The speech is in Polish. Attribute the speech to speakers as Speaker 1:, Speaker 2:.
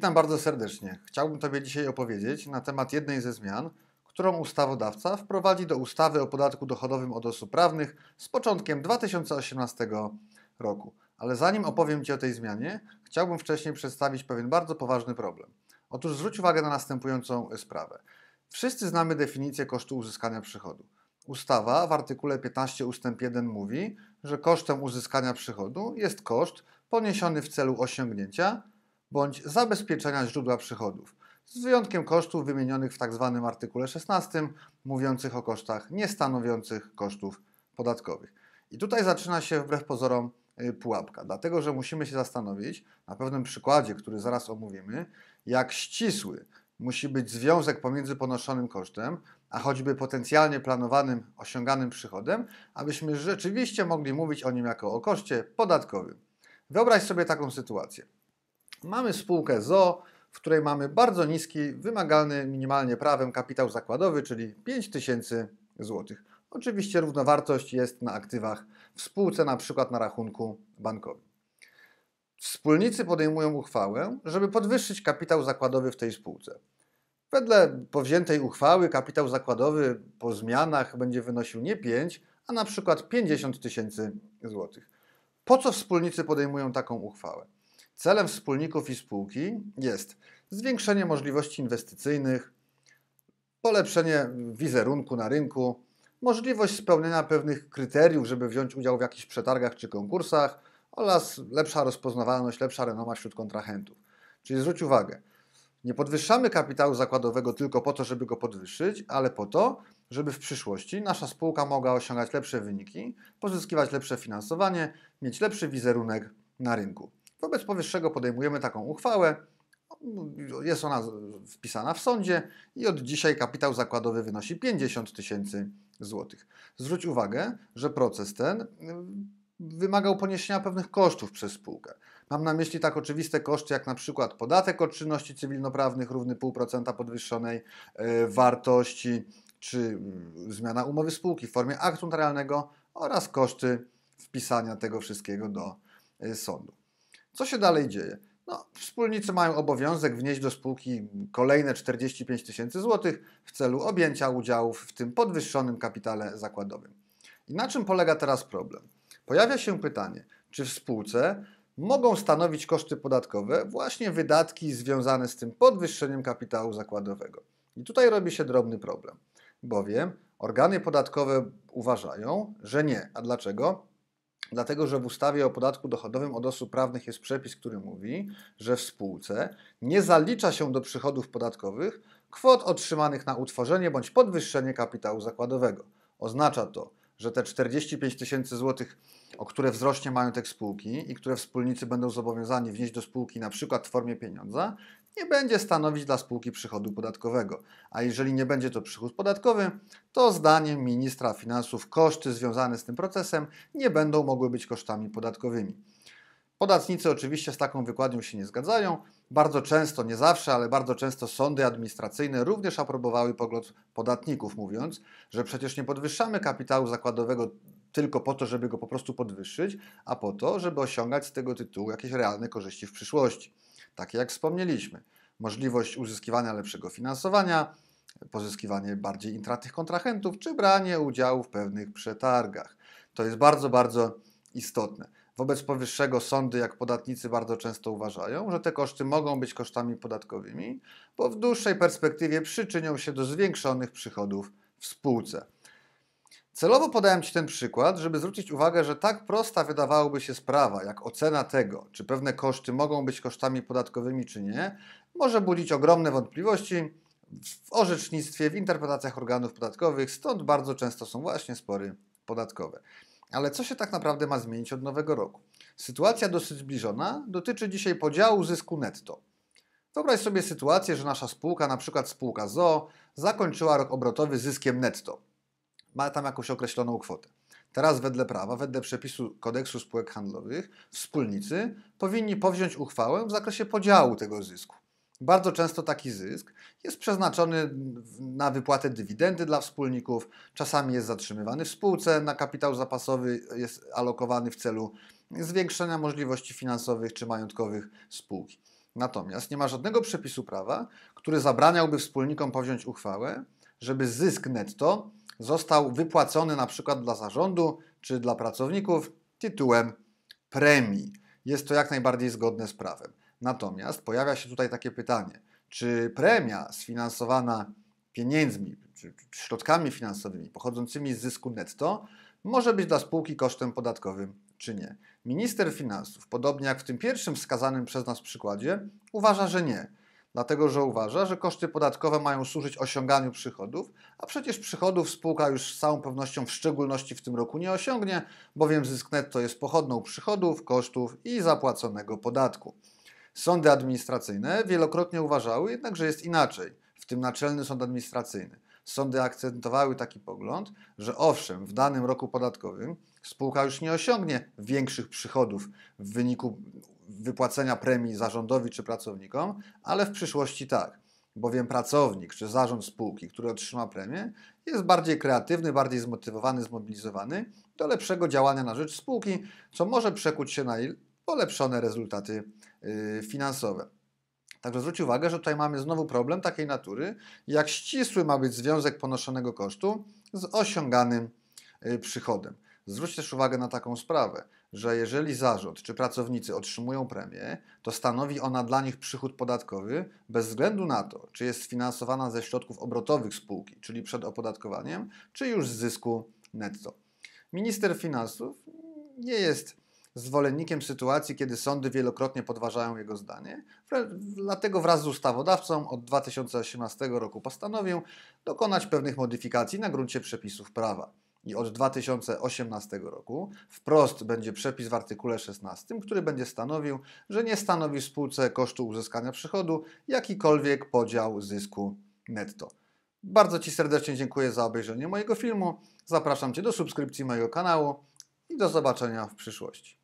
Speaker 1: Witam bardzo serdecznie. Chciałbym Tobie dzisiaj opowiedzieć na temat jednej ze zmian, którą ustawodawca wprowadzi do ustawy o podatku dochodowym od osób prawnych z początkiem 2018 roku. Ale zanim opowiem Ci o tej zmianie, chciałbym wcześniej przedstawić pewien bardzo poważny problem. Otóż zwróć uwagę na następującą sprawę. Wszyscy znamy definicję kosztu uzyskania przychodu. Ustawa w artykule 15 ust. 1 mówi, że kosztem uzyskania przychodu jest koszt poniesiony w celu osiągnięcia bądź zabezpieczenia źródła przychodów, z wyjątkiem kosztów wymienionych w tzw. Tak artykule 16, mówiących o kosztach niestanowiących kosztów podatkowych. I tutaj zaczyna się wbrew pozorom y, pułapka, dlatego że musimy się zastanowić na pewnym przykładzie, który zaraz omówimy, jak ścisły musi być związek pomiędzy ponoszonym kosztem, a choćby potencjalnie planowanym osiąganym przychodem, abyśmy rzeczywiście mogli mówić o nim jako o koszcie podatkowym. Wyobraź sobie taką sytuację. Mamy spółkę ZO, w której mamy bardzo niski, wymagalny minimalnie prawem kapitał zakładowy, czyli 5000 zł. Oczywiście równowartość jest na aktywach w spółce, na przykład na rachunku bankowym. Wspólnicy podejmują uchwałę, żeby podwyższyć kapitał zakładowy w tej spółce. Wedle powziętej uchwały kapitał zakładowy po zmianach będzie wynosił nie 5, a na przykład 50 tysięcy złotych. Po co wspólnicy podejmują taką uchwałę? Celem wspólników i spółki jest zwiększenie możliwości inwestycyjnych, polepszenie wizerunku na rynku, możliwość spełnienia pewnych kryteriów, żeby wziąć udział w jakichś przetargach czy konkursach oraz lepsza rozpoznawalność, lepsza renoma wśród kontrahentów. Czyli zwróć uwagę, nie podwyższamy kapitału zakładowego tylko po to, żeby go podwyższyć, ale po to, żeby w przyszłości nasza spółka mogła osiągać lepsze wyniki, pozyskiwać lepsze finansowanie, mieć lepszy wizerunek na rynku. Wobec powyższego podejmujemy taką uchwałę. Jest ona wpisana w sądzie i od dzisiaj kapitał zakładowy wynosi 50 tysięcy złotych. Zwróć uwagę, że proces ten mm, wymagał poniesienia pewnych kosztów przez spółkę. Mam na myśli tak oczywiste koszty jak na przykład podatek od czynności cywilnoprawnych równy 0,5% podwyższonej e, wartości, czy mm, zmiana umowy spółki w formie aktu notarialnego oraz koszty wpisania tego wszystkiego do e, sądu. Co się dalej dzieje? No, wspólnicy mają obowiązek wnieść do spółki kolejne 45 tysięcy złotych w celu objęcia udziałów w tym podwyższonym kapitale zakładowym. I na czym polega teraz problem? Pojawia się pytanie, czy w spółce mogą stanowić koszty podatkowe właśnie wydatki związane z tym podwyższeniem kapitału zakładowego. I tutaj robi się drobny problem, bowiem organy podatkowe uważają, że nie. A dlaczego? Dlatego, że w ustawie o podatku dochodowym od osób prawnych jest przepis, który mówi, że w spółce nie zalicza się do przychodów podatkowych kwot otrzymanych na utworzenie bądź podwyższenie kapitału zakładowego. Oznacza to, że te 45 tysięcy złotych, o które wzrośnie majątek spółki i które wspólnicy będą zobowiązani wnieść do spółki na przykład w formie pieniądza, nie będzie stanowić dla spółki przychodu podatkowego. A jeżeli nie będzie to przychód podatkowy, to zdaniem ministra finansów koszty związane z tym procesem nie będą mogły być kosztami podatkowymi. Podatnicy oczywiście z taką wykładnią się nie zgadzają. Bardzo często, nie zawsze, ale bardzo często sądy administracyjne również aprobowały pogląd podatników, mówiąc, że przecież nie podwyższamy kapitału zakładowego tylko po to, żeby go po prostu podwyższyć, a po to, żeby osiągać z tego tytułu jakieś realne korzyści w przyszłości. Takie jak wspomnieliśmy, możliwość uzyskiwania lepszego finansowania, pozyskiwanie bardziej intratnych kontrahentów, czy branie udziału w pewnych przetargach. To jest bardzo, bardzo istotne. Wobec powyższego sądy, jak podatnicy bardzo często uważają, że te koszty mogą być kosztami podatkowymi, bo w dłuższej perspektywie przyczynią się do zwiększonych przychodów w spółce. Celowo podałem Ci ten przykład, żeby zwrócić uwagę, że tak prosta wydawałoby się sprawa, jak ocena tego, czy pewne koszty mogą być kosztami podatkowymi, czy nie, może budzić ogromne wątpliwości w orzecznictwie, w interpretacjach organów podatkowych, stąd bardzo często są właśnie spory podatkowe. Ale co się tak naprawdę ma zmienić od nowego roku? Sytuacja dosyć zbliżona dotyczy dzisiaj podziału zysku netto. Wyobraź sobie sytuację, że nasza spółka, na przykład spółka ZO, zakończyła rok obrotowy zyskiem netto. Ma tam jakąś określoną kwotę. Teraz wedle prawa, wedle przepisu kodeksu spółek handlowych, wspólnicy powinni powziąć uchwałę w zakresie podziału tego zysku. Bardzo często taki zysk jest przeznaczony na wypłatę dywidendy dla wspólników, czasami jest zatrzymywany w spółce, na kapitał zapasowy jest alokowany w celu zwiększenia możliwości finansowych czy majątkowych spółki. Natomiast nie ma żadnego przepisu prawa, który zabraniałby wspólnikom powziąć uchwałę, żeby zysk netto został wypłacony na przykład dla zarządu czy dla pracowników tytułem premii. Jest to jak najbardziej zgodne z prawem. Natomiast pojawia się tutaj takie pytanie, czy premia sfinansowana pieniędzmi, czy środkami finansowymi pochodzącymi z zysku netto może być dla spółki kosztem podatkowym czy nie. Minister finansów, podobnie jak w tym pierwszym wskazanym przez nas przykładzie, uważa, że nie dlatego że uważa, że koszty podatkowe mają służyć osiąganiu przychodów, a przecież przychodów spółka już z całą pewnością, w szczególności w tym roku, nie osiągnie, bowiem zysk netto jest pochodną przychodów, kosztów i zapłaconego podatku. Sądy administracyjne wielokrotnie uważały jednak, że jest inaczej, w tym Naczelny Sąd Administracyjny. Sądy akcentowały taki pogląd, że owszem, w danym roku podatkowym spółka już nie osiągnie większych przychodów w wyniku wypłacenia premii zarządowi czy pracownikom, ale w przyszłości tak bowiem pracownik czy zarząd spółki, który otrzyma premię, jest bardziej kreatywny, bardziej zmotywowany, zmobilizowany do lepszego działania na rzecz spółki, co może przekuć się na polepszone rezultaty Y, finansowe. Także zwróć uwagę, że tutaj mamy znowu problem takiej natury, jak ścisły ma być związek ponoszonego kosztu z osiąganym y, przychodem. Zwróć też uwagę na taką sprawę, że jeżeli zarząd czy pracownicy otrzymują premię, to stanowi ona dla nich przychód podatkowy bez względu na to, czy jest sfinansowana ze środków obrotowych spółki, czyli przed opodatkowaniem, czy już z zysku netto. Minister finansów nie jest zwolennikiem sytuacji, kiedy sądy wielokrotnie podważają jego zdanie, dlatego wraz z ustawodawcą od 2018 roku postanowił dokonać pewnych modyfikacji na gruncie przepisów prawa. I od 2018 roku wprost będzie przepis w artykule 16, który będzie stanowił, że nie stanowi spółce kosztu uzyskania przychodu jakikolwiek podział zysku netto. Bardzo Ci serdecznie dziękuję za obejrzenie mojego filmu. Zapraszam Cię do subskrypcji mojego kanału i do zobaczenia w przyszłości.